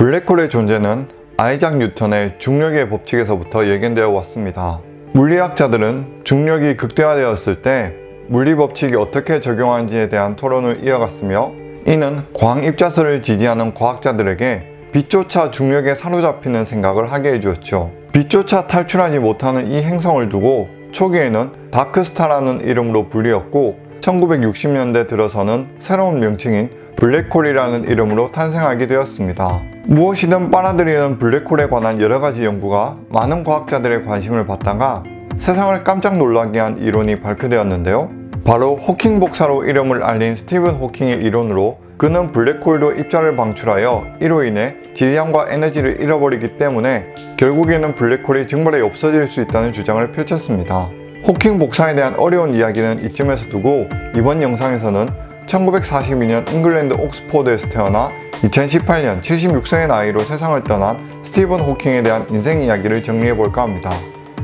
블랙홀의 존재는 아이작 뉴턴의 중력의 법칙에서부터 예견되어 왔습니다. 물리학자들은 중력이 극대화되었을 때 물리법칙이 어떻게 적용하는지에 대한 토론을 이어갔으며 이는 광 입자설을 지지하는 과학자들에게 빛조차 중력에 사로잡히는 생각을 하게 해주었죠. 빛조차 탈출하지 못하는 이 행성을 두고 초기에는 다크스타라는 이름으로 불리었고 1960년대 들어서는 새로운 명칭인 블랙홀이라는 이름으로 탄생하게 되었습니다. 무엇이든 빨아들이는 블랙홀에 관한 여러가지 연구가 많은 과학자들의 관심을 받다가 세상을 깜짝 놀라게 한 이론이 발표되었는데요. 바로 호킹 복사로 이름을 알린 스티븐 호킹의 이론으로 그는 블랙홀도 입자를 방출하여 이로 인해 질량과 에너지를 잃어버리기 때문에 결국에는 블랙홀이 증발해 없어질 수 있다는 주장을 펼쳤습니다. 호킹 복사에 대한 어려운 이야기는 이쯤에서 두고 이번 영상에서는 1942년 잉글랜드 옥스포드에서 태어나 2018년 76세의 나이로 세상을 떠난 스티븐 호킹에 대한 인생 이야기를 정리해볼까 합니다.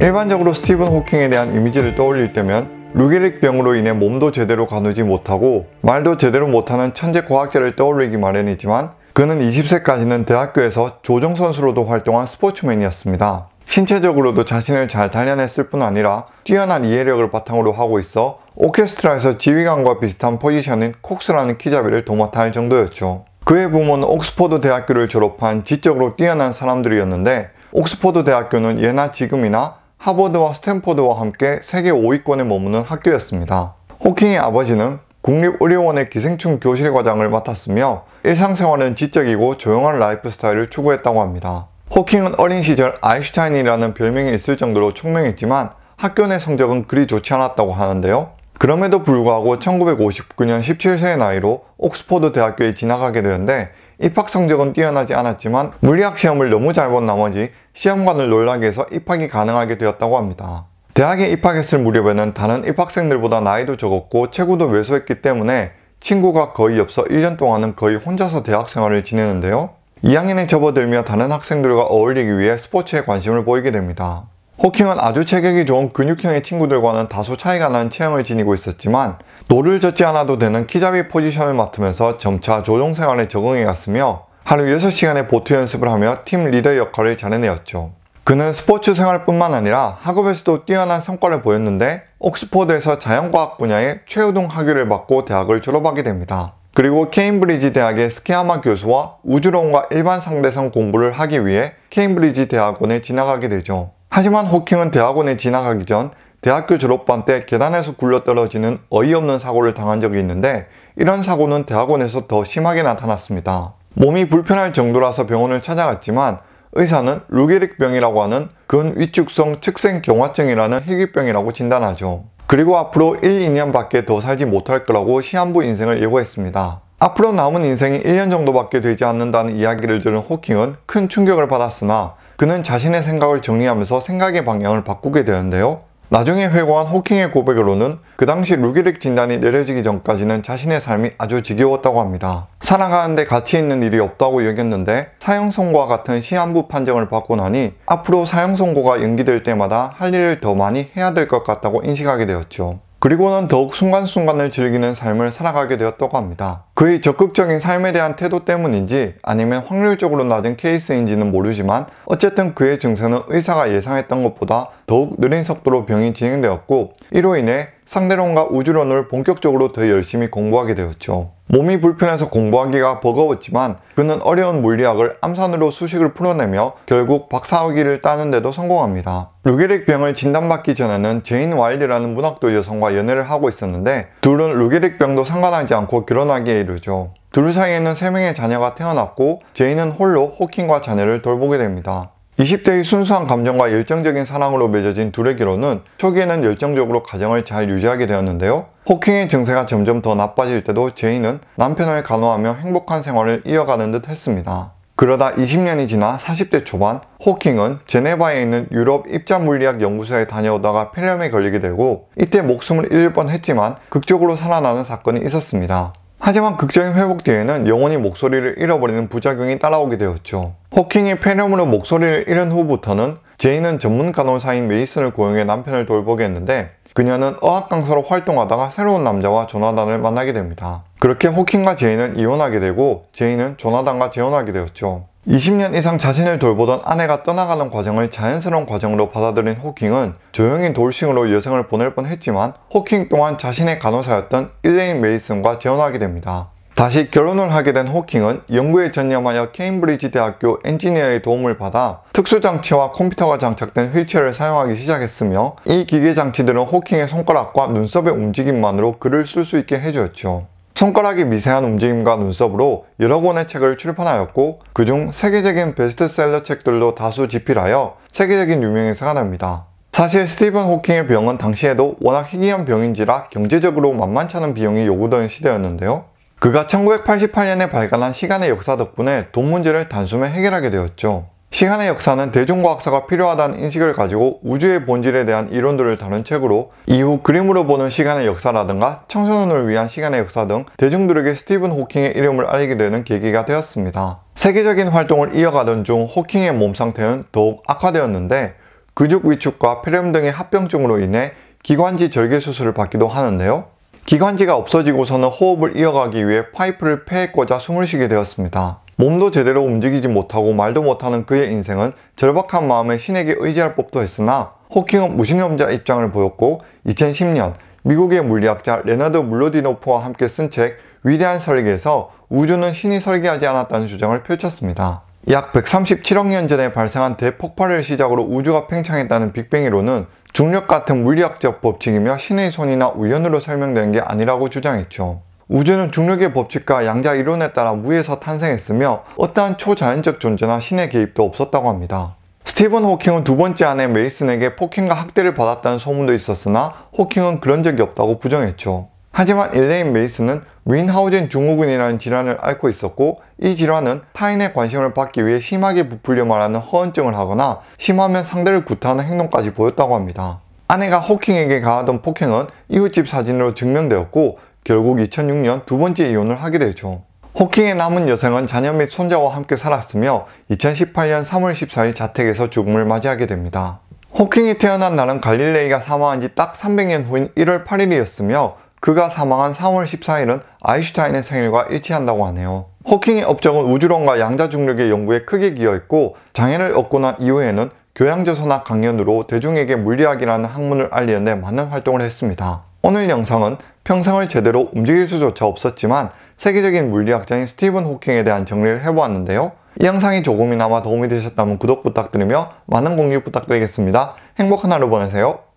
일반적으로 스티븐 호킹에 대한 이미지를 떠올릴 때면 루게릭 병으로 인해 몸도 제대로 가누지 못하고 말도 제대로 못하는 천재 과학자를 떠올리기 마련이지만 그는 20세까지는 대학교에서 조정선수로도 활동한 스포츠맨이었습니다. 신체적으로도 자신을 잘 단련했을 뿐 아니라 뛰어난 이해력을 바탕으로 하고 있어 오케스트라에서 지휘관과 비슷한 포지션인 콕스라는 키잡이를 도맡아 할 정도였죠. 그의 부모는 옥스퍼드 대학교를 졸업한 지적으로 뛰어난 사람들이었는데 옥스퍼드 대학교는 예나 지금이나 하버드와 스탠포드와 함께 세계 5위권에 머무는 학교였습니다. 호킹의 아버지는 국립의료원의 기생충 교실 과장을 맡았으며 일상생활은 지적이고 조용한 라이프스타일을 추구했다고 합니다. 호킹은 어린 시절 아인슈타인이라는 별명이 있을 정도로 총명했지만 학교 내 성적은 그리 좋지 않았다고 하는데요. 그럼에도 불구하고 1959년 17세의 나이로 옥스퍼드 대학교에 진학하게 되는데 입학 성적은 뛰어나지 않았지만 물리학 시험을 너무 잘 본 나머지 시험관을 놀라게 해서 입학이 가능하게 되었다고 합니다. 대학에 입학했을 무렵에는 다른 입학생들보다 나이도 적었고 체구도 왜소했기 때문에 친구가 거의 없어 1년 동안은 거의 혼자서 대학 생활을 지내는데요. 2학년에 접어들며 다른 학생들과 어울리기 위해 스포츠에 관심을 보이게 됩니다. 호킹은 아주 체격이 좋은 근육형의 친구들과는 다소 차이가 나는 체형을 지니고 있었지만 노를 젓지 않아도 되는 키잡이 포지션을 맡으면서 점차 조종 생활에 적응해 갔으며 하루 6시간의 보트 연습을 하며 팀 리더 역할을 잘해내었죠. 그는 스포츠 생활뿐만 아니라 학업에서도 뛰어난 성과를 보였는데 옥스퍼드에서 자연과학 분야의 최우등 학위를 받고 대학을 졸업하게 됩니다. 그리고 케임브리지 대학의 스키아마 교수와 우주론과 일반 상대성 공부를 하기 위해 케임브리지 대학원에 진학하게 되죠. 하지만 호킹은 대학원에 진학하기 전 대학교 졸업반 때 계단에서 굴러떨어지는 어이없는 사고를 당한 적이 있는데 이런 사고는 대학원에서 더 심하게 나타났습니다. 몸이 불편할 정도라서 병원을 찾아갔지만 의사는 루게릭병이라고 하는 근위축성 측생 경화증이라는 희귀병이라고 진단하죠. 그리고 앞으로 1, 2년밖에 더 살지 못할 거라고 시한부 인생을 예고했습니다. 앞으로 남은 인생이 1년 정도밖에 되지 않는다는 이야기를 들은 호킹은 큰 충격을 받았으나 그는 자신의 생각을 정리하면서 생각의 방향을 바꾸게 되는데요. 나중에 회고한 호킹의 고백으로는 그 당시 루게릭 진단이 내려지기 전까지는 자신의 삶이 아주 지겨웠다고 합니다. 살아가는데 가치 있는 일이 없다고 여겼는데 사형 선고와 같은 시한부 판정을 받고 나니 앞으로 사형 선고가 연기될 때마다 할 일을 더 많이 해야 될 것 같다고 인식하게 되었죠. 그리고는 더욱 순간순간을 즐기는 삶을 살아가게 되었다고 합니다. 그의 적극적인 삶에 대한 태도 때문인지 아니면 확률적으로 낮은 케이스인지는 모르지만 어쨌든 그의 증세는 의사가 예상했던 것보다 더욱 느린 속도로 병이 진행되었고 이로 인해 상대론과 우주론을 본격적으로 더 열심히 공부하게 되었죠. 몸이 불편해서 공부하기가 버거웠지만 그는 어려운 물리학을 암산으로 수식을 풀어내며 결국 박사학위를 따는데도 성공합니다. 루게릭 병을 진단받기 전에는 제인 와일드라는 문학도 여성과 연애를 하고 있었는데 둘은 루게릭 병도 상관하지 않고 결혼하기에 이루죠. 둘 사이에는 3명의 자녀가 태어났고 제인은 홀로 호킹과 자녀를 돌보게 됩니다. 20대의 순수한 감정과 열정적인 사랑으로 맺어진 둘의 기로는 초기에는 열정적으로 가정을 잘 유지하게 되었는데요. 호킹의 증세가 점점 더 나빠질 때도 제인은 남편을 간호하며 행복한 생활을 이어가는 듯 했습니다. 그러다 20년이 지나 40대 초반 호킹은 제네바에 있는 유럽 입자물리학 연구소에 다녀오다가 폐렴에 걸리게 되고 이때 목숨을 잃을 뻔했지만 극적으로 살아나는 사건이 있었습니다. 하지만 극적인 회복 뒤에는 영원히 목소리를 잃어버리는 부작용이 따라오게 되었죠. 호킹이 폐렴으로 목소리를 잃은 후부터는 제인은 전문 간호사인 메이슨을 고용해 남편을 돌보게 했는데 그녀는 어학 강사로 활동하다가 새로운 남자와 조나단을 만나게 됩니다. 그렇게 호킹과 제인은 이혼하게 되고 제인은 조나단과 재혼하게 되었죠. 20년 이상 자신을 돌보던 아내가 떠나가는 과정을 자연스러운 과정으로 받아들인 호킹은 조용히 돌싱으로 여생을 보낼 뻔했지만 호킹 또한 자신의 간호사였던 일레인 메이슨과 재혼하게 됩니다. 다시 결혼을 하게 된 호킹은 연구에 전념하여 케임브리지 대학교 엔지니어의 도움을 받아 특수장치와 컴퓨터가 장착된 휠체어를 사용하기 시작했으며 이 기계 장치들은 호킹의 손가락과 눈썹의 움직임만으로 글을 쓸 수 있게 해주었죠. 손가락이 미세한 움직임과 눈썹으로 여러 권의 책을 출판하였고 그 중 세계적인 베스트셀러 책들도 다수 집필하여 세계적인 유명에 상한합니다. 사실 스티븐 호킹의 병은 당시에도 워낙 희귀한 병인지라 경제적으로 만만찮은 비용이 요구되는 시대였는데요. 그가 1988년에 발간한 시간의 역사 덕분에 돈 문제를 단숨에 해결하게 되었죠. 시간의 역사는 대중과학사가 필요하다는 인식을 가지고 우주의 본질에 대한 이론들을 다룬 책으로 이후 그림으로 보는 시간의 역사라든가 청소년을 위한 시간의 역사 등 대중들에게 스티븐 호킹의 이름을 알리게 되는 계기가 되었습니다. 세계적인 활동을 이어가던 중 호킹의 몸 상태는 더욱 악화되었는데 근육 위축과 폐렴 등의 합병증으로 인해 기관지 절개 수술을 받기도 하는데요. 기관지가 없어지고서는 호흡을 이어가기 위해 파이프를 폐에 꽂아 숨을 쉬게 되었습니다. 몸도 제대로 움직이지 못하고 말도 못하는 그의 인생은 절박한 마음에 신에게 의지할 법도 했으나 호킹은 무신론자 입장을 보였고 2010년 미국의 물리학자 레나드 물로디노프와 함께 쓴 책 위대한 설계에서 우주는 신이 설계하지 않았다는 주장을 펼쳤습니다. 약 137억 년 전에 발생한 대폭발을 시작으로 우주가 팽창했다는 빅뱅이론은 중력 같은 물리학적 법칙이며 신의 손이나 우연으로 설명된 게 아니라고 주장했죠. 우주는 중력의 법칙과 양자 이론에 따라 무에서 탄생했으며 어떠한 초자연적 존재나 신의 개입도 없었다고 합니다. 스티븐 호킹은 두 번째 아내 메이슨에게 폭행과 학대를 받았다는 소문도 있었으나 호킹은 그런 적이 없다고 부정했죠. 하지만 일레인 메이슨은 윈하우젠 증후군이라는 질환을 앓고 있었고 이 질환은 타인의 관심을 받기 위해 심하게 부풀려 말하는 허언증을 하거나 심하면 상대를 구타하는 행동까지 보였다고 합니다. 아내가 호킹에게 가하던 폭행은 이웃집 사진으로 증명되었고 결국 2006년 두 번째 이혼을 하게 되죠. 호킹의 남은 여성은 자녀 및 손자와 함께 살았으며 2018년 3월 14일 자택에서 죽음을 맞이하게 됩니다. 호킹이 태어난 날은 갈릴레이가 사망한 지 딱 300년 후인 1월 8일이었으며 그가 사망한 3월 14일은 아인슈타인의 생일과 일치한다고 하네요. 호킹의 업적은 우주론과 양자중력의 연구에 크게 기여했고 장애를 얻고 난 이후에는 교양저서나 강연으로 대중에게 물리학이라는 학문을 알리는 데 많은 활동을 했습니다. 오늘 영상은 평생을 제대로 움직일 수조차 없었지만 세계적인 물리학자인 스티븐 호킹에 대한 정리를 해보았는데요. 이 영상이 조금이나마 도움이 되셨다면 구독 부탁드리며 많은 공유 부탁드리겠습니다. 행복한 하루 보내세요.